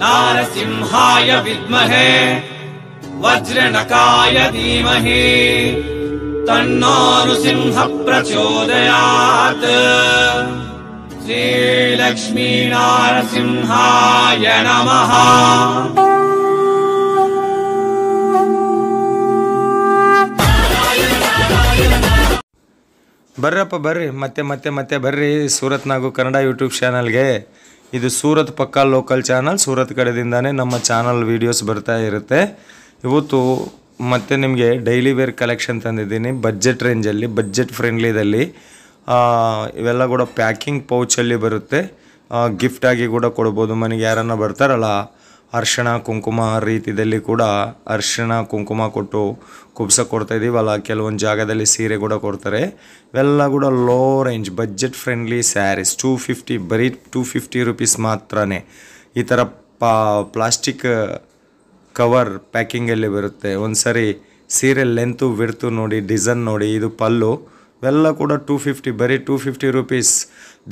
नारसिंहाय विद्महे वज्रणकाय धीमहि तन्नो नृसिंह लक्ष्मी श्रीलक्ष्मीनारसिंहाय नमः ಬರ್ರಪ್ಪ ಬರ್ರಿ ಮತ್ತೆ ಮತ್ತೆ ಮತ್ತೆ ಬರ್ರಿ ಸೂರತ್ನಾಗು ಕನ್ನಡ ಯೂಟ್ಯೂಬ್ ಚಾನಲ್ಗೆ ಇದು ಸೂರತ್ ಪಕ್ಕ ಲೋಕಲ್ ಚಾನಲ್ ಸೂರತ್ ಕಡೆದಿಂದನೇ ನಮ್ಮ ಚಾನಲ್ ವೀಡಿಯೋಸ್ ಬರ್ತಾ ಇರುತ್ತೆ ಇವತ್ತು ಮತ್ತೆ ನಿಮಗೆ ಡೈಲಿ ವೇರ್ ಕಲೆಕ್ಷನ್ ತಂದಿದ್ದೀನಿ ಬಜೆಟ್ ರೇಂಜಲ್ಲಿ ಬಜೆಟ್ ಫ್ರೆಂಡ್ಲಿದಲ್ಲಿ ಇವೆಲ್ಲ ಕೂಡ ಪ್ಯಾಕಿಂಗ್ ಪೌಚಲ್ಲಿ ಬರುತ್ತೆ ಗಿಫ್ಟಾಗಿ ಕೂಡ ಕೊಡ್ಬೋದು ಮನೆಗೆ ಯಾರನ್ನ ಬರ್ತಾರಲ್ಲ ಅರ್ಶಿಣ ಕುಂಕುಮ ರೀತಿಯಲ್ಲಿ ಕೂಡ ಅರ್ಶಿಣ ಕುಂಕುಮ ಕೊಟ್ಟು ಕುಬ್ಸ ಕೊಡ್ತಾ ಇದ್ದೀವಲ್ಲ ಕೆಲವೊಂದು ಜಾಗದಲ್ಲಿ ಸೀರೆ ಕೂಡ ಕೊಡ್ತಾರೆ ಇವೆಲ್ಲ ಕೂಡ low range budget friendly sarees two fifty ಬರೀ ಟೂ ಫಿಫ್ಟಿ ರುಪೀಸ್ ಮಾತ್ರನೇ ಈ ಥರ ಪಾ ಪ್ಲಾಸ್ಟಿಕ್ ಕವರ್ ಪ್ಯಾಕಿಂಗಲ್ಲಿ ಬರುತ್ತೆ ಒಂದು ಸರಿ ಸೀರೆ ಲೆಂತು ಬಿಡ್ತು ನೋಡಿ ಡಿಸೈನ್ ನೋಡಿ ಇದು ಪಲ್ಲು ಇವೆಲ್ಲ ಕೂಡ ಟೂ ಫಿಫ್ಟಿ ಬರೀ ಟೂ ಫಿಫ್ಟಿ ರುಪೀಸ್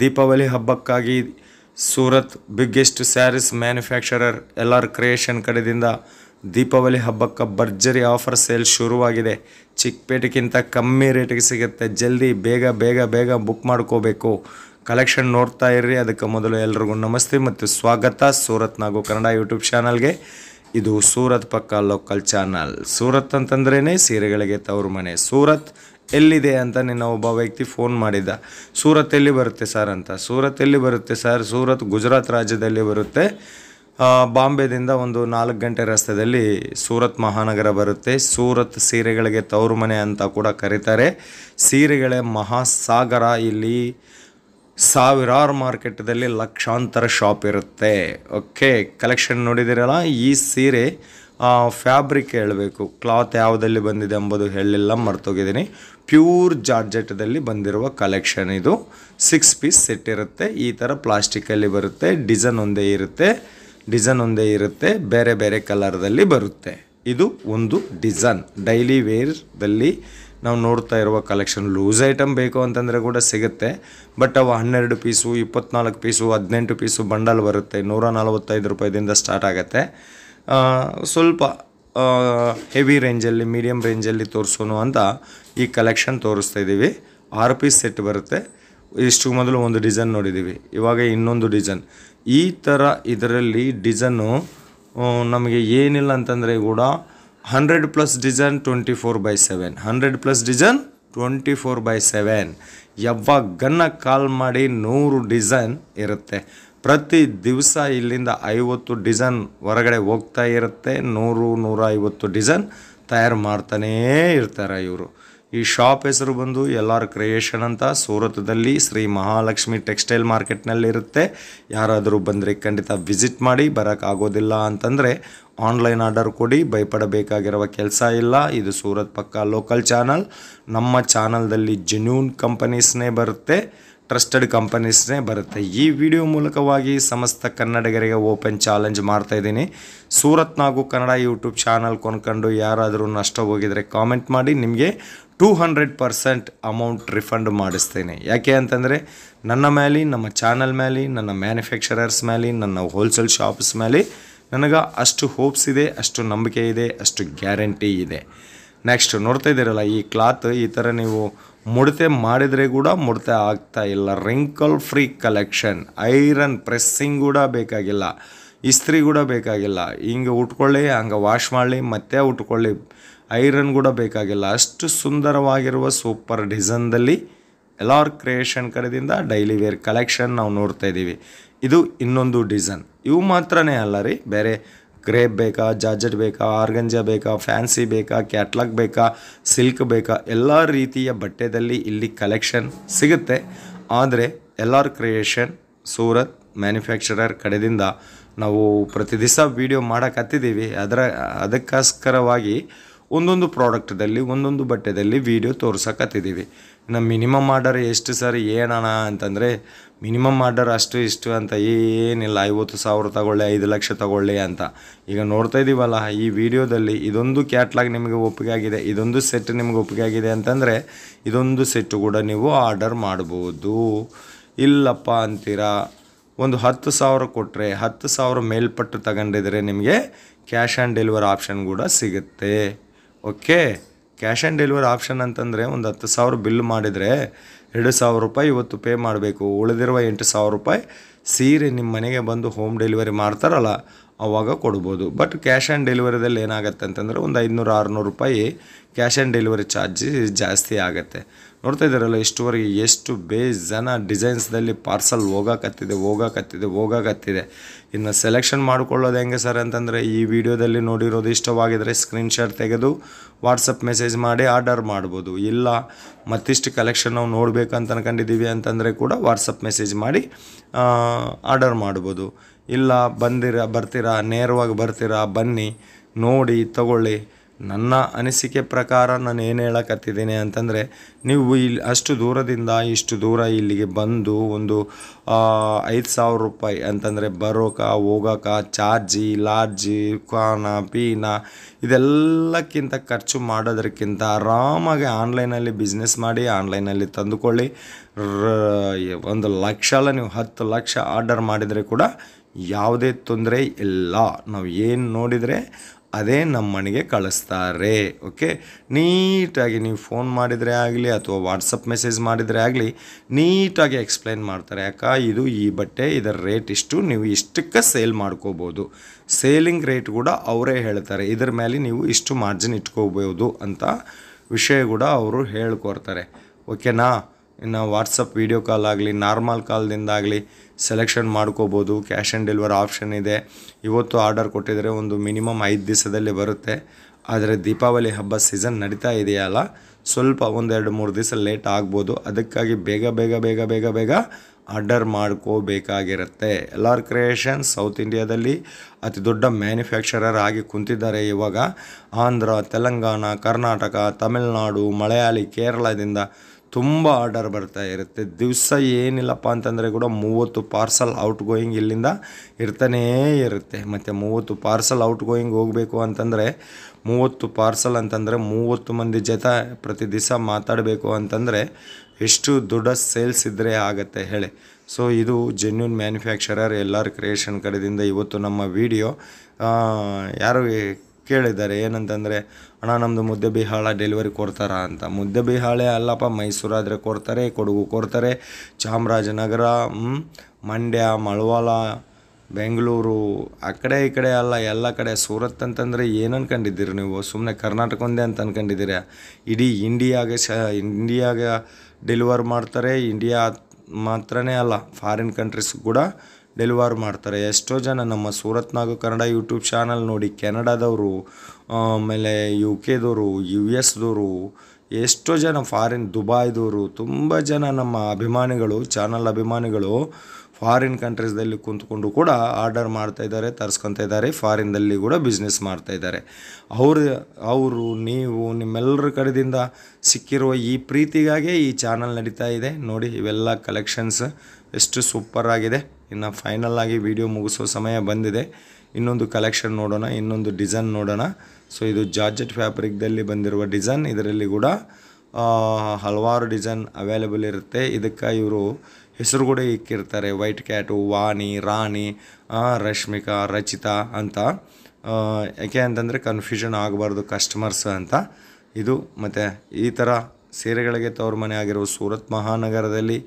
ದೀಪಾವಳಿ ಹಬ್ಬಕ್ಕಾಗಿ Surat biggest sarees manufacturer L R creation ಕಡೆಯಿಂದ ದೀಪಾವಳಿ ಹಬ್ಬಕ್ಕೆ ಭರ್ಜರಿ ಆಫರ್ ಸೇಲ್ ಶುರುವಾಗಿದೆ ಚಿಕ್ಕಪೇಟೆಗಿಂತ ಕಮ್ಮಿ ರೇಟಿಗೆ ಸಿಗುತ್ತೆ ಜಲ್ದಿ ಬೇಗ ಬೇಗ ಬೇಗ ಬುಕ್ ಮಾಡ್ಕೋಬೇಕು ಕಲೆಕ್ಷನ್ ನೋಡ್ತಾ ಇರ್ರಿ ಅದಕ್ಕೆ ಮೊದಲು ಎಲ್ರಿಗೂ ನಮಸ್ತೆ ಮತ್ತು ಸ್ವಾಗತ ಸೂರತ್ ನಾಗು ಕನ್ನಡ ಯೂಟ್ಯೂಬ್ ಚಾನಲ್ಗೆ ಇದು ಸೂರತ್ ಪಕ್ಕ ಲೋಕಲ್ ಚಾನಲ್ ಸೂರತ್ ಅಂತಂದ್ರೇ ಸೀರೆಗಳಿಗೆ ತವರು ಮನೆ ಸೂರತ್ ಎಲ್ಲಿದೆ ಅಂತ ನಿನ್ನ ಒಬ್ಬ ವ್ಯಕ್ತಿ ಫೋನ್ ಮಾಡಿದ್ದ ಸೂರತ್ ಎಲ್ಲಿ ಬರುತ್ತೆ ಸರ್ ಅಂತ ಸೂರತ್ ಎಲ್ಲಿ ಬರುತ್ತೆ ಸರ್ ಸೂರತ್ ಗುಜರಾತ್ ರಾಜ್ಯದಲ್ಲಿ ಬರುತ್ತೆ ಬಾಂಬೆದಿಂದ ಒಂದು ನಾಲ್ಕು ಗಂಟೆ ರಸ್ತೆಯಲ್ಲಿ ಸೂರತ್ ಮಹಾನಗರ ಬರುತ್ತೆ ಸೂರತ್ ಸೀರೆಗಳಿಗೆ ತವರು ಮನೆ ಅಂತ ಕೂಡ ಕರೀತಾರೆ ಸೀರೆಗಳ ಮಹಾಸಾಗರ ಇಲ್ಲಿ ಸಾವಿರಾರು ಮಾರ್ಕೆಟ್ದಲ್ಲಿ ಲಕ್ಷಾಂತರ ಶಾಪ್ ಇರುತ್ತೆ ಓಕೆ ಕಲೆಕ್ಷನ್ ನೋಡಿದಿರಲ್ಲ ಈ ಸೀರೆ ಫ್ಯಾಬ್ರಿಕ್ ಹೇಳಬೇಕು ಕ್ಲಾತ್ ಯಾವುದಲ್ಲಿ ಬಂದಿದೆ ಎಂಬುದು ಹೇಳಿಲ್ಲ ಮರ್ತೋಗಿದ್ದೀನಿ ಪ್ಯೂರ್ ಜಾರ್ಜೆಟ್ದಲ್ಲಿ ಬಂದಿರುವ ಕಲೆಕ್ಷನ್ ಇದು ಸಿಕ್ಸ್ ಪೀಸ್ ಸೆಟ್ ಇರುತ್ತೆ ಈ ಥರ ಪ್ಲಾಸ್ಟಿಕಲ್ಲಿ ಬರುತ್ತೆ ಡಿಸೈನ್ ಒಂದೇ ಇರುತ್ತೆ ಡಿಸೈನ್ ಒಂದೇ ಇರುತ್ತೆ ಬೇರೆ ಬೇರೆ ಕಲರ್ದಲ್ಲಿ ಬರುತ್ತೆ ಇದು ಒಂದು ಡಿಸೈನ್ ಡೈಲಿ ವೇರ್ದಲ್ಲಿ ನಾವು ನೋಡ್ತಾ ಇರುವ ಕಲೆಕ್ಷನ್ ಲೂಸ್ ಐಟಮ್ ಬೇಕು ಅಂತಂದರೆ ಕೂಡ ಸಿಗುತ್ತೆ ಬಟ್ ಅವು ಹನ್ನೆರಡು ಪೀಸು ಇಪ್ಪತ್ನಾಲ್ಕು ಪೀಸು ಹದಿನೆಂಟು ಪೀಸು ಬಂಡಲ್ ಬರುತ್ತೆ ನೂರ ನಲವತ್ತೈದು ರೂಪಾಯಿದಿಂದ ಸ್ಟಾರ್ಟ್ ಆಗುತ್ತೆ ಸ್ವಲ್ಪ ಹೆವಿ ರೇಂಜಲ್ಲಿ ಮೀಡಿಯಮ್ ರೇಂಜಲ್ಲಿ ತೋರಿಸೋನು ಅಂತ ಈ ಕಲೆಕ್ಷನ್ ತೋರಿಸ್ತಾ ಇದ್ದೀವಿ ಆರು ಪೀಸ್ ಸೆಟ್ ಬರುತ್ತೆ ಇಷ್ಟು ಮೊದಲು ಒಂದು ಡಿಸೈನ್ ನೋಡಿದ್ದೀವಿ ಇವಾಗ ಇನ್ನೊಂದು ಡಿಸೈನ್ ಈ ಥರ ಇದರಲ್ಲಿ ಡಿಸೈನು ನಮಗೆ ಏನಿಲ್ಲ ಅಂತಂದರೆ ಕೂಡ hundred plus design twenty four by seven hundred plus design twenty four by seven ಗನ್ನ ಕಾಲ್ ಮಾಡಿ ನೂರು ಡಿಸೈನ್ ಇರುತ್ತೆ ಪ್ರತಿ ದಿವಸ ಇಲ್ಲಿಂದ ಐವತ್ತು ಡಿಸೈನ್ ಹೊರಗಡೆ ಹೋಗ್ತಾ ಇರುತ್ತೆ ನೂರು ನೂರ ಐವತ್ತು ಡಿಸೈನ್ ತಯಾರು ಮಾಡ್ತಾನೇ ಇರ್ತಾರೆ ಇವರು ಈ ಶಾಪ್ ಹೆಸರು ಬಂದು ಎಲ್ ಆರ್ ಕ್ರಿಯೇಷನ್ ಅಂತ ಸೂರತ್ದಲ್ಲಿ ಶ್ರೀ ಮಹಾಲಕ್ಷ್ಮಿ ಟೆಕ್ಸ್ಟೈಲ್ ಮಾರ್ಕೆಟ್ನಲ್ಲಿ ಇರುತ್ತೆ ಯಾರಾದರೂ ಬಂದರೆ ಖಂಡಿತ ವಿಸಿಟ್ ಮಾಡಿ ಬರೋಕ್ಕಾಗೋದಿಲ್ಲ ಅಂತಂದರೆ ಆನ್ಲೈನ್ ಆರ್ಡರ್ ಕೊಡಿ ಭಯಪಡಬೇಕಾಗಿರುವ ಕೆಲಸ ಇಲ್ಲ ಇದು ಸೂರತ್ ಪಕ್ಕ ಲೋಕಲ್ ಚಾನಲ್ ನಮ್ಮ ಚಾನಲ್ದಲ್ಲಿ ಜೆನ್ಯೂನ್ ಕಂಪನೀಸ್ನೇ ಬರುತ್ತೆ ಟ್ರಸ್ಟೆಡ್ ಕಂಪನೀಸ್ನೇ ಬರುತ್ತೆ ಈ ವಿಡಿಯೋ ಮೂಲಕವಾಗಿ ಸಮಸ್ತ ಕನ್ನಡಿಗರಿಗೆ ಓಪನ್ ಚಾಲೆಂಜ್ ಮಾಡ್ತಾ ಇದ್ದೀನಿ ಸೂರತ್ ಕನ್ನಡ ಯೂಟ್ಯೂಬ್ ಚಾನಲ್ ಕೊಂಡ್ಕೊಂಡು ಯಾರಾದರೂ ನಷ್ಟ ಹೋಗಿದರೆ ಕಾಮೆಂಟ್ ಮಾಡಿ ನಿಮಗೆ two hundred percent amount refund ಮಾಡಿಸ್ತೇನೆ ಯಾಕೆ ಅಂತಂದರೆ ನನ್ನ ಮೇಲೆ ನಮ್ಮ ಚಾನಲ್ ಮೇಲೆ ನನ್ನ ಮ್ಯಾನುಫ್ಯಾಕ್ಚರರ್ಸ್ ಮೇಲೆ ನನ್ನ ಹೋಲ್ಸೇಲ್ ಶಾಪ್ಸ್ ಮೇಲೆ ನನಗೆ ಅಷ್ಟು ಹೋಪ್ಸ್ ಇದೆ ಅಷ್ಟು ನಂಬಿಕೆ ಇದೆ ಅಷ್ಟು ಗ್ಯಾರಂಟಿ ಇದೆ ನೆಕ್ಸ್ಟ್ ನೋಡ್ತಾ ಇದ್ದೀರಲ್ಲ ಈ ಕ್ಲಾತ್ ಈ ಥರ ನೀವು ಮುಡತೆ ಮಾಡಿದರೆ ಕೂಡ ಮುಡತೆ ಆಗ್ತಾ ಇಲ್ಲ wrinkle free collection iron pressing ಕೂಡ ಬೇಕಾಗಿಲ್ಲ ಇಸ್ತ್ರಿ ಕೂಡ ಬೇಕಾಗಿಲ್ಲ ಹಿಂಗೆ ಉಟ್ಕೊಳ್ಳಿ ಹಂಗೆ ವಾಶ್ ಮಾಡಲಿ ಮತ್ತೆ ಉಟ್ಕೊಳ್ಳಿ ಐರನ್ ಕೂಡ ಬೇಕಾಗಿಲ್ಲ ಅಷ್ಟು ಸುಂದರವಾಗಿರುವ ಸೂಪರ್ ಡಿಸೈನ್ದಲ್ಲಿ ಎಲ್ಲಾರ್ ಕ್ರಿಯೇಷನ್ ಕಡೆಯಿಂದ ಡೈಲಿ ವೇರ್ ಕಲೆಕ್ಷನ್ ನಾವು ನೋಡ್ತಾ ಇದ್ದೀವಿ ಇದು ಇನ್ನೊಂದು ಡಿಸೈನ್ ಇವು ಮಾತ್ರನೇ ಅಲ್ಲ ರೀ ಬೇರೆ ಗ್ರೇಪ್ ಬೇಕಾ ಜಾಜೆಟ್ ಬೇಕಾ ಆರ್ಗಂಜ ಬೇಕಾ ಫ್ಯಾನ್ಸಿ ಬೇಕಾ ಕ್ಯಾಟ್ಲಾಗ್ ಬೇಕಾ ಸಿಲ್ಕ್ ಬೇಕಾ ಎಲ್ಲ ರೀತಿಯ ಬಟ್ಟೆದಲ್ಲಿ ಇಲ್ಲಿ ಕಲೆಕ್ಷನ್ ಸಿಗುತ್ತೆ ಆದರೆ ಎಲ್ಲಾರ್ ಕ್ರಿಯೇಷನ್ ಸೂರತ್ ಮ್ಯಾನುಫ್ಯಾಕ್ಚರರ್ ಕಡೆದಿಂದ ನಾವು ಪ್ರತಿ ದಿವಸ ವೀಡಿಯೋ ಮಾಡೋಕ್ಕತ್ತಿದ್ದೀವಿ ಅದರ ಅದಕ್ಕೋಸ್ಕರವಾಗಿ ಒಂದೊಂದು ಪ್ರಾಡಕ್ಟ್ದಲ್ಲಿ ಒಂದೊಂದು ಬಟ್ಟೆದಲ್ಲಿ ವೀಡಿಯೋ ತೋರಿಸಕತ್ತಿದ್ದೀವಿ ನಮ್ಮ ಮಿನಿಮಮ್ ಆರ್ಡರ್ ಎಷ್ಟು ಸರ್ ಏನಣ ಅಂತಂದರೆ ಮಿನಿಮಮ್ ಆರ್ಡರ್ ಅಷ್ಟು ಇಷ್ಟು ಅಂತ ಏನಿಲ್ಲ ಐವತ್ತು ಸಾವಿರ ತಗೊಳ್ಳಿ ಐದು ಲಕ್ಷ ತಗೊಳ್ಳಿ ಅಂತ ಈಗ ನೋಡ್ತಾ ಇದ್ದೀವಲ್ಲ ಈ ವಿಡಿಯೋದಲ್ಲಿ ಇದೊಂದು ಕ್ಯಾಟ್ಲಾಗ್ ನಿಮಗೆ ಒಪ್ಪಿಗೆ ಆಗಿದೆ ಇದೊಂದು ಸೆಟ್ ನಿಮಗೆ ಒಪ್ಪಿಗೆ ಆಗಿದೆ ಅಂತಂದರೆ ಇದೊಂದು ಸೆಟ್ಟು ಕೂಡ ನೀವು ಆರ್ಡರ್ ಮಾಡ್ಬೋದು ಇಲ್ಲಪ್ಪ ಅಂತೀರಾ ಒಂದು ಹತ್ತು ಸಾವಿರ ಕೊಟ್ಟರೆ ಹತ್ತು ಸಾವಿರ ಮೇಲ್ಪಟ್ಟು ತಗೊಂಡಿದ್ರೆ ನಿಮಗೆ ಕ್ಯಾಶ್ ಆನ್ ಡೆಲಿವರಿ ಆಪ್ಷನ್ ಕೂಡ ಸಿಗುತ್ತೆ okay cash and delivery option ಅಂತಂದರೆ ಒಂದು ಹತ್ತು ಸಾವಿರ ಬಿಲ್ ಮಾಡಿದರೆ ಎರಡು ಸಾವಿರ ರೂಪಾಯಿ ಇವತ್ತು ಪೇ ಮಾಡಬೇಕು ಉಳಿದಿರುವ ಎಂಟು ಸಾವಿರ ರೂಪಾಯಿ ಸೀರೆ ನಿಮ್ಮ ಮನೆಗೆ ಬಂದು ಹೋಮ್ ಡೆಲಿವರಿ ಮಾಡ್ತಾರಲ್ಲ ಆವಾಗ ಕೊಡ್ಬೋದು ಬಟ್ ಕ್ಯಾಶ್ ಆನ್ ಡೆಲಿವರಿದಲ್ಲಿ ಏನಾಗುತ್ತೆ ಅಂತಂದರೆ ಒಂದು ಐದುನೂರು ಆರುನೂರು ರೂಪಾಯಿ ಕ್ಯಾಶ್ ಆ್ಯಂಡ್ ಡೆಲಿವರಿ ಚಾರ್ಜ್ ಜಾಸ್ತಿ ಆಗುತ್ತೆ ನೋಡ್ತಾ ಇದ್ದಾರಲ್ಲ ಇಷ್ಟುವರೆಗೆ ಎಷ್ಟು ಬೇಜನ ಡಿಸೈನ್ಸ್ದಲ್ಲಿ ಪಾರ್ಸಲ್ ಹೋಗಕತ್ತಿದೆ ಹೋಗಾಕತ್ತಿದೆ ಹೋಗಾಕತ್ತಿದೆ ಇನ್ನು ಸೆಲೆಕ್ಷನ್ ಮಾಡ್ಕೊಳ್ಳೋದು ಹೆಂಗೆ ಸರ್ ಅಂತಂದರೆ ಈ ವಿಡಿಯೋದಲ್ಲಿ ನೋಡಿರೋದು ಇಷ್ಟವಾಗಿದ್ದರೆ ಸ್ಕ್ರೀನ್ಶಾಟ್ ತೆಗೆದು ವಾಟ್ಸಪ್ ಮೆಸೇಜ್ ಮಾಡಿ ಆರ್ಡರ್ ಮಾಡ್ಬೋದು ಇಲ್ಲ ಮತ್ತಿಷ್ಟು ಕಲೆಕ್ಷನ್ ನಾವು ನೋಡಬೇಕಂತ ಅನ್ಕೊಂಡಿದ್ದೀವಿ ಅಂತಂದರೆ ಕೂಡ ವಾಟ್ಸಪ್ ಮೆಸೇಜ್ ಮಾಡಿ ಆರ್ಡರ್ ಮಾಡ್ಬೋದು ಇಲ್ಲ ಬಂದಿರ ಬರ್ತೀರಾ ನೇರವಾಗಿ ಬರ್ತೀರಾ ಬನ್ನಿ ನೋಡಿ ತಗೊಳ್ಳಿ ನನ್ನ ಅನಿಸಿಕೆ ಪ್ರಕಾರ ನಾನು ಏನು ಹೇಳಕತ್ತಿದ್ದೀನಿ ಅಂತಂದರೆ ನೀವು ಇಲ್ಲಿ ಅಷ್ಟು ದೂರದಿಂದ ಇಷ್ಟು ದೂರ ಇಲ್ಲಿಗೆ ಬಂದು ಒಂದು ಐದು ಸಾವಿರ ರೂಪಾಯಿ ಅಂತಂದರೆ ಬರೋಕ ಹೋಗೋಕ ಚಾರ್ಜಿ ಲಾರ್ಜಿ ಕಾನ ಪೀನ ಇದೆಲ್ಲಕ್ಕಿಂತ ಖರ್ಚು ಮಾಡೋದಕ್ಕಿಂತ ಆರಾಮಾಗಿ ಆನ್ಲೈನಲ್ಲಿ ಬಿಸ್ನೆಸ್ ಮಾಡಿ ಆನ್ಲೈನಲ್ಲಿ ತಂದುಕೊಳ್ಳಿ ಒಂದು ಲಕ್ಷಲ್ಲ ನೀವು ಹತ್ತು ಲಕ್ಷ ಆರ್ಡರ್ ಮಾಡಿದರೆ ಕೂಡ ಯಾವುದೇ ತೊಂದರೆ ಇಲ್ಲ ನಾವು ಏನು ನೋಡಿದರೆ ಅದೇ ನಮ್ಮ ಕಳಿಸ್ತಾರೆ ಓಕೆ ನೀಟಾಗಿ ನೀವು ಫೋನ್ ಮಾಡಿದರೆ ಆಗಲಿ ಅಥವಾ ವಾಟ್ಸಪ್ ಮೆಸೇಜ್ ಮಾಡಿದರೆ ಆಗಲಿ ನೀಟಾಗಿ ಎಕ್ಸ್ಪ್ಲೈನ್ ಮಾಡ್ತಾರೆ ಯಾಕೆ ಇದು ಈ ಬಟ್ಟೆ ಇದರ ರೇಟ್ ಇಷ್ಟು ನೀವು ಇಷ್ಟಕ್ಕೆ ಸೇಲ್ ಮಾಡ್ಕೋಬೋದು ಸೇಲಿಂಗ್ ರೇಟ್ ಕೂಡ ಅವರೇ ಹೇಳ್ತಾರೆ ಇದರ ಮೇಲೆ ನೀವು ಇಷ್ಟು ಮಾರ್ಜಿನ್ ಇಟ್ಕೋಬೋದು ಅಂತ ವಿಷಯ ಕೂಡ ಅವರು ಹೇಳ್ಕೊಡ್ತಾರೆ ಓಕೆನಾ ಇನ್ನು ವಾಟ್ಸಪ್ ವಿಡಿಯೋ ಕಾಲ್ ಆಗಲಿ ನಾರ್ಮಲ್ ಕಾಲ್ದಿಂದ ಆಗಲಿ ಸೆಲೆಕ್ಷನ್ ಮಾಡ್ಕೋಬೋದು ಕ್ಯಾಶ್ ಆನ್ ಡೆಲಿವರಿ ಆಪ್ಷನ್ ಇದೆ ಇವತ್ತು ಆರ್ಡರ್ ಕೊಟ್ಟಿದರೆ ಒಂದು ಮಿನಿಮಮ್ ಐದು ದಿವಸದಲ್ಲಿ ಬರುತ್ತೆ ಆದರೆ ದೀಪಾವಳಿ ಹಬ್ಬ ಸೀಸನ್ ನಡೀತಾ ಇದೆಯಲ್ಲ ಸ್ವಲ್ಪ ಒಂದೆರಡು ಮೂರು ದಿವಸ ಲೇಟ್ ಆಗ್ಬೋದು ಅದಕ್ಕಾಗಿ ಬೇಗ ಬೇಗ ಬೇಗ ಬೇಗ ಬೇಗ ಆರ್ಡರ್ ಮಾಡ್ಕೋಬೇಕಾಗಿರುತ್ತೆ ಎಲ್ ಆರ್ ಕ್ರಿಯೇಷನ್ ಸೌತ್ ಇಂಡಿಯಾದಲ್ಲಿ ಅತಿ ದೊಡ್ಡ ಮ್ಯಾನುಫ್ಯಾಕ್ಚರರ್ ಆಗಿ ಕುಂತಿದ್ದಾರೆ ಇವಾಗ ಆಂಧ್ರ ತೆಲಂಗಾಣ ಕರ್ನಾಟಕ ತಮಿಳುನಾಡು ಮಲಯಾಳಿ ಕೇರಳದಿಂದ ತುಂಬ ಆರ್ಡರ್ ಬರ್ತಾ ಇರುತ್ತೆ ದಿವಸ ಏನಿಲ್ಲಪ್ಪ ಅಂತಂದರೆ ಕೂಡ ಮೂವತ್ತು ಪಾರ್ಸಲ್ ಔಟ್ ಗೋಯಿಂಗ್ ಇಲ್ಲಿಂದ ಇರ್ತಾನೇ ಇರುತ್ತೆ ಮತ್ತು ಮೂವತ್ತು ಪಾರ್ಸಲ್ ಔಟ್ ಗೋಯಿಂಗ್ ಹೋಗಬೇಕು ಅಂತಂದರೆ ಮೂವತ್ತು ಪಾರ್ಸಲ್ ಅಂತಂದರೆ ಮೂವತ್ತು ಮಂದಿ ಜೊತೆ ಪ್ರತಿ ದಿವಸ ಮಾತಾಡಬೇಕು ಅಂತಂದರೆ ಎಷ್ಟು ದೊಡ್ಡ ಸೇಲ್ಸ್ ಇದ್ದರೆ ಆಗುತ್ತೆ ಹೇಳಿ ಸೊ ಇದು ಜೆನ್ಯೂನ್ ಮ್ಯಾನುಫ್ಯಾಕ್ಚರರ್ ಎಲ್ಲರ ಕ್ರಿಯೇಷನ್ ಕಡೆಯಿಂದ ಇವತ್ತು ನಮ್ಮ ವಿಡಿಯೋ ಯಾರು ಕೇಳಿದ್ದಾರೆ ಏನಂತಂದರೆ ಅಣ್ಣ ನಮ್ಮದು ಮುದ್ದೆ ಬಿಹಾಳ ಡೆಲಿವರಿ ಕೊಡ್ತಾರ ಅಂತ ಮುದ್ದೆ ಬಿಹಾಳೆ ಅಲ್ಲಪ್ಪ ಮೈಸೂರಾದರೆ ಕೊಡ್ತಾರೆ ಕೊಡಗು ಕೊಡ್ತಾರೆ ಚಾಮರಾಜನಗರ ಮಂಡ್ಯ ಮಳವಾಳ ಬೆಂಗಳೂರು ಆ ಕಡೆ ಈ ಕಡೆ ಅಲ್ಲ ಎಲ್ಲ ಕಡೆ ಸೂರತ್ ಅಂತಂದರೆ ಏನು ನೀವು ಸುಮ್ಮನೆ ಕರ್ನಾಟಕ ಒಂದೇ ಅಂತ ಅನ್ಕೊಂಡಿದ್ದೀರಾ ಇಡೀ ಇಂಡಿಯಾಗೆ ಶ ಇಂಡಿಯಾಗೆ ಡೆಲಿವರ್ ಮಾಡ್ತಾರೆ ಇಂಡಿಯಾ ಮಾತ್ರನೇ ಅಲ್ಲ ಫಾರಿನ್ ಕಂಟ್ರೀಸ್ ಕೂಡ ಡೆಲಿವರ್ ಮಾಡ್ತಾರೆ ಎಷ್ಟೋ ಜನ ನಮ್ಮ ಸೂರತ್ನಾಗು ಕನ್ನಡ ಯೂಟ್ಯೂಬ್ ಚಾನಲ್ ನೋಡಿ ಕೆನಡಾದವರು ಆಮೇಲೆ ಯು ಕೆದವರು ಯು ಎಸ್ದವರು ಎಷ್ಟೋ ಜನ ಫಾರಿನ್ ದುಬಾಯ್ದವರು ತುಂಬ ಜನ ನಮ್ಮ ಅಭಿಮಾನಿಗಳು ಚಾನಲ್ ಅಭಿಮಾನಿಗಳು ಫಾರಿನ್ ಕಂಟ್ರೀಸ್ದಲ್ಲಿ ಕುಂತ್ಕೊಂಡು ಕೂಡ ಆರ್ಡರ್ ಮಾಡ್ತಾ ಇದ್ದಾರೆ ತರಿಸ್ಕೊತಾ ಇದ್ದಾರೆ ಫಾರಿನ್ದಲ್ಲಿ ಕೂಡ ಬಿಸ್ನೆಸ್ ಇದ್ದಾರೆ ಅವ್ರ ಅವರು ನೀವು ನಿಮ್ಮೆಲ್ಲರ ಕಡೆಯಿಂದ ಸಿಕ್ಕಿರುವ ಈ ಪ್ರೀತಿಗಾಗೆ ಈ ಚಾನಲ್ ನಡೀತಾ ಇದೆ ನೋಡಿ ಇವೆಲ್ಲ ಕಲೆಕ್ಷನ್ಸ್ ಎಷ್ಟು ಸೂಪರ್ ಆಗಿದೆ ಇನ್ನು ಫೈನಲ್ ಆಗಿ ವಿಡಿಯೋ ಮುಗಿಸೋ ಸಮಯ ಬಂದಿದೆ ಇನ್ನೊಂದು ಕಲೆಕ್ಷನ್ ನೋಡೋಣ ಇನ್ನೊಂದು ಡಿಸೈನ್ ನೋಡೋಣ ಸೊ ಇದು ಜಾರ್ಜೆಟ್ ಫ್ಯಾಬ್ರಿಕ್ದಲ್ಲಿ ಬಂದಿರುವ ಡಿಸೈನ್ ಇದರಲ್ಲಿ ಕೂಡ ಹಲವಾರು ಡಿಸೈನ್ ಅವೈಲೇಬಲ್ ಇರುತ್ತೆ ಇದಕ್ಕೆ ಇವರು ಹೆಸರು ಕೂಡ ಇಕ್ಕಿರ್ತಾರೆ ವೈಟ್ ಕ್ಯಾಟು ವಾಣಿ ರಾಣಿ ರಶ್ಮಿಕಾ ರಚಿತಾ ಅಂತ ಯಾಕೆ ಅಂತಂದರೆ ಕನ್ಫ್ಯೂಷನ್ ಆಗಬಾರ್ದು ಕಸ್ಟಮರ್ಸ್ ಅಂತ ಇದು ಮತ್ತು ಈ ಥರ ಸೀರೆಗಳಿಗೆ ತವ್ರ ಮನೆ ಆಗಿರೋ ಸೂರತ್ ಮಹಾನಗರದಲ್ಲಿ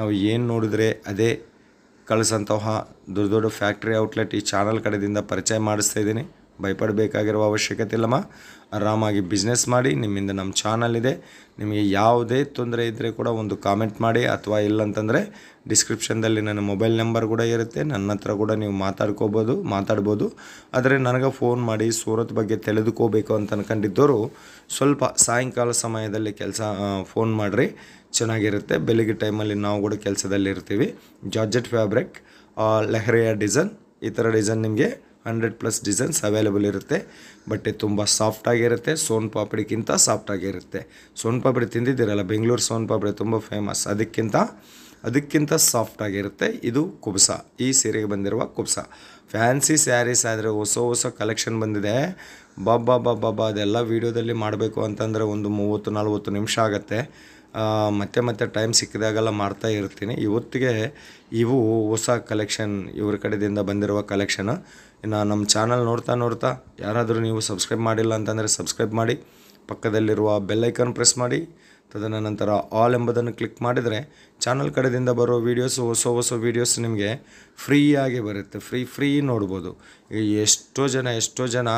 ನಾವು ಏನು ನೋಡಿದ್ರೆ ಅದೇ ಕಳಿಸಂತಹ ದೊಡ್ಡ ದೊಡ್ಡ ಫ್ಯಾಕ್ಟ್ರಿ ಔಟ್ಲೆಟ್ ಈ ಚಾನಲ್ ಕಡೆಯಿಂದ ಪರಿಚಯ ಮಾಡಿಸ್ತಾ ಇದ್ದೀನಿ ಭಯಪಡಬೇಕಾಗಿರುವ ಅವಶ್ಯಕತೆ ಇಲ್ಲಮ್ಮ ಆರಾಮಾಗಿ ಬಿಸ್ನೆಸ್ ಮಾಡಿ ನಿಮ್ಮಿಂದ ನಮ್ಮ ಚಾನಲ್ ಇದೆ ನಿಮಗೆ ಯಾವುದೇ ತೊಂದರೆ ಇದ್ದರೆ ಕೂಡ ಒಂದು ಕಾಮೆಂಟ್ ಮಾಡಿ ಅಥವಾ ಇಲ್ಲಂತಂದರೆ ಡಿಸ್ಕ್ರಿಪ್ಷನ್ದಲ್ಲಿ ನನ್ನ ಮೊಬೈಲ್ ನಂಬರ್ ಕೂಡ ಇರುತ್ತೆ ನನ್ನ ಹತ್ರ ಕೂಡ ನೀವು ಮಾತಾಡ್ಕೋಬೋದು ಮಾತಾಡ್ಬೋದು ಆದರೆ ನನಗೆ ಫೋನ್ ಮಾಡಿ ಸೂರತ್ ಬಗ್ಗೆ ತಿಳಿದುಕೋಬೇಕು ಅಂತ ಅನ್ಕೊಂಡಿದ್ದವರು ಸ್ವಲ್ಪ ಸಾಯಂಕಾಲ ಸಮಯದಲ್ಲಿ ಕೆಲಸ ಫೋನ್ ಮಾಡಿರಿ ಚೆನ್ನಾಗಿರುತ್ತೆ ಬೆಳಿಗ್ಗೆ ಟೈಮಲ್ಲಿ ನಾವು ಕೂಡ ಕೆಲಸದಲ್ಲಿ ಇರ್ತೀವಿ ಜಾರ್ಜೆಟ್ ಫ್ಯಾಬ್ರಿಕ್ ಲೆಹ್ರೆಯ ಡಿಸೈನ್ ಈ ಥರ ಡಿಸೈನ್ ನಿಮಗೆ ಹಂಡ್ರೆಡ್ ಪ್ಲಸ್ ಡಿಸೈನ್ಸ್ ಅವೈಲೇಬಲ್ ಇರುತ್ತೆ ಬಟ್ಟೆ ತುಂಬ ಸಾಫ್ಟಾಗಿರುತ್ತೆ ಸೋನ್ ಪಾಪಡಿಗಿಂತ ಸಾಫ್ಟಾಗಿರುತ್ತೆ ಸೋನ್ ಪಾಪಡಿ ತಿಂದಿದ್ದೀರಲ್ಲ ಬೆಂಗಳೂರು ಸೋನ್ ಪಾಪಡಿ ತುಂಬ ಫೇಮಸ್ ಅದಕ್ಕಿಂತ ಅದಕ್ಕಿಂತ ಸಾಫ್ಟಾಗಿರುತ್ತೆ ಇದು ಕುಬ್ಸ ಈ ಸೀರೆಗೆ ಬಂದಿರುವ ಕುಬ್ಸ ಫ್ಯಾನ್ಸಿ ಸ್ಯಾರೀಸ್ ಆದರೆ ಹೊಸ ಹೊಸ ಕಲೆಕ್ಷನ್ ಬಂದಿದೆ ಬಾಬಾ ಬಾಬಾ ಬಾ ಅದೆಲ್ಲ ವೀಡಿಯೋದಲ್ಲಿ ಮಾಡಬೇಕು ಅಂತಂದರೆ ಒಂದು ಮೂವತ್ತು ನಲ್ವತ್ತು ನಿಮಿಷ ಆಗುತ್ತೆ ಮತ್ತೆ ಮತ್ತೆ ಟೈಮ್ ಸಿಕ್ಕಿದಾಗೆಲ್ಲ ಮಾಡ್ತಾ ಇರ್ತೀನಿ ಇವತ್ತಿಗೆ ಇವು ಹೊಸ ಕಲೆಕ್ಷನ್ ಇವ್ರ ಕಡೆಯಿಂದ ಬಂದಿರುವ ಕಲೆಕ್ಷನ್ ಇನ್ನು ನಮ್ಮ ಚಾನಲ್ ನೋಡ್ತಾ ನೋಡ್ತಾ ಯಾರಾದರೂ ನೀವು ಸಬ್ಸ್ಕ್ರೈಬ್ ಮಾಡಿಲ್ಲ ಅಂತಂದರೆ ಸಬ್ಸ್ಕ್ರೈಬ್ ಮಾಡಿ ಪಕ್ಕದಲ್ಲಿರುವ ಬೆಲ್ಲೈಕನ್ ಪ್ರೆಸ್ ಮಾಡಿ ತದನಂತರ ಆಲ್ ಎಂಬುದನ್ನು ಕ್ಲಿಕ್ ಮಾಡಿದರೆ ಚಾನಲ್ ಕಡೆಯಿಂದ ಬರೋ ವೀಡಿಯೋಸು ಹೊಸ ಹೊಸ ವೀಡಿಯೋಸ್ ನಿಮಗೆ ಫ್ರೀಯಾಗಿ ಬರುತ್ತೆ ಫ್ರೀ ಫ್ರೀ ನೋಡ್ಬೋದು ಎಷ್ಟೋ ಜನ ಎಷ್ಟೋ ಜನ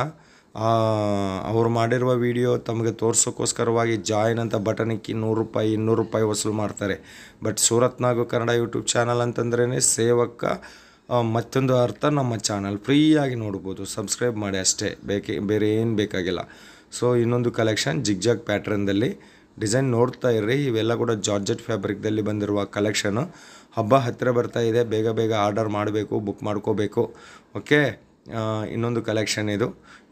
ಅವ್ರು ಮಾಡಿರುವ ವೀಡಿಯೋ ತಮಗೆ ತೋರಿಸೋಕ್ಕೋಸ್ಕರವಾಗಿ ಜಾಯಿನ್ ಅಂತ ಇಕ್ಕಿ ನೂರು ರೂಪಾಯಿ ಇನ್ನೂರು ರೂಪಾಯಿ ವಸೂಲು ಮಾಡ್ತಾರೆ ಬಟ್ ಸೂರತ್ನಾಗು ಕನ್ನಡ ಯೂಟ್ಯೂಬ್ ಚಾನಲ್ ಅಂತಂದ್ರೇ ಸೇವಕ ಮತ್ತೊಂದು ಅರ್ಥ ನಮ್ಮ ಚಾನಲ್ ಫ್ರೀಯಾಗಿ ನೋಡ್ಬೋದು ಸಬ್ಸ್ಕ್ರೈಬ್ ಮಾಡಿ ಅಷ್ಟೇ ಬೇಕೆ ಬೇರೆ ಏನು ಬೇಕಾಗಿಲ್ಲ ಸೊ ಇನ್ನೊಂದು ಕಲೆಕ್ಷನ್ ಜಿಗ್ಜಾಗ್ ಪ್ಯಾಟ್ರನ್ದಲ್ಲಿ ಡಿಸೈನ್ ನೋಡ್ತಾ ಇರ್ರಿ ಇವೆಲ್ಲ ಕೂಡ ಜಾರ್ಜೆಟ್ ಫ್ಯಾಬ್ರಿಕ್ದಲ್ಲಿ ಬಂದಿರುವ ಕಲೆಕ್ಷನು ಹಬ್ಬ ಹತ್ತಿರ ಬರ್ತಾ ಇದೆ ಬೇಗ ಬೇಗ ಆರ್ಡರ್ ಮಾಡಬೇಕು ಬುಕ್ ಮಾಡ್ಕೋಬೇಕು ಓಕೆ ಇನ್ನೊಂದು ಕಲೆಕ್ಷನ್ ಇದು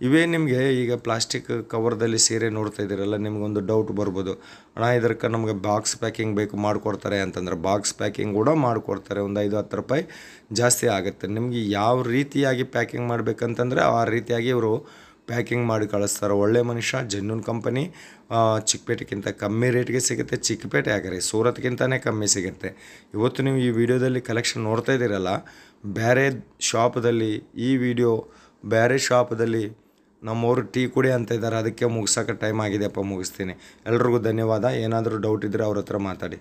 ಇವೇ ನಿಮಗೆ ಈಗ ಪ್ಲಾಸ್ಟಿಕ್ ಕವರ್ದಲ್ಲಿ ಸೀರೆ ನೋಡ್ತಾ ಇದ್ದೀರಲ್ಲ ನಿಮಗೊಂದು ಡೌಟ್ ಬರ್ಬೋದು ಅಣ್ಣ ಇದಕ್ಕೆ ನಮಗೆ ಬಾಕ್ಸ್ ಪ್ಯಾಕಿಂಗ್ ಬೇಕು ಮಾಡಿಕೊಡ್ತಾರೆ ಅಂತಂದ್ರೆ ಬಾಕ್ಸ್ ಪ್ಯಾಕಿಂಗ್ ಕೂಡ ಮಾಡಿಕೊಡ್ತಾರೆ ಒಂದು ಐದು ಹತ್ತು ರೂಪಾಯಿ ಜಾಸ್ತಿ ಆಗುತ್ತೆ ನಿಮಗೆ ಯಾವ ರೀತಿಯಾಗಿ ಪ್ಯಾಕಿಂಗ್ ಮಾಡಬೇಕಂತಂದರೆ ಆ ರೀತಿಯಾಗಿ ಇವರು ಪ್ಯಾಕಿಂಗ್ ಮಾಡಿ ಕಳಿಸ್ತಾರೆ ಒಳ್ಳೆ ಮನುಷ್ಯ ಜೆನ್ಯೂನ್ ಕಂಪನಿ ಚಿಕ್ಕಪೇಟೆಗಿಂತ ಕಮ್ಮಿ ರೇಟ್ಗೆ ಸಿಗುತ್ತೆ ಚಿಕ್ಕಪೇಟೆ ಯಾಕಂದರೆ ಸೂರತ್ಗಿಂತಲೇ ಕಮ್ಮಿ ಸಿಗುತ್ತೆ ಇವತ್ತು ನೀವು ಈ ವಿಡಿಯೋದಲ್ಲಿ ಕಲೆಕ್ಷನ್ ನೋಡ್ತಾ ಇದ್ದೀರಲ್ಲ ಬೇರೆ ಶಾಪದಲ್ಲಿ ಈ ವಿಡಿಯೋ ಬೇರೆ ಶಾಪದಲ್ಲಿ ನಮ್ಮವರು ಟೀ ಕುಡಿ ಅಂತ ಇದ್ದಾರೆ ಅದಕ್ಕೆ ಮುಗ್ಸೋಕೆ ಟೈಮ್ ಆಗಿದೆಯಪ್ಪ ಮುಗಿಸ್ತೀನಿ ಎಲ್ರಿಗೂ ಧನ್ಯವಾದ ಏನಾದರೂ ಡೌಟ್ ಇದ್ದರೆ ಅವ್ರ ಹತ್ರ ಮಾತಾಡಿ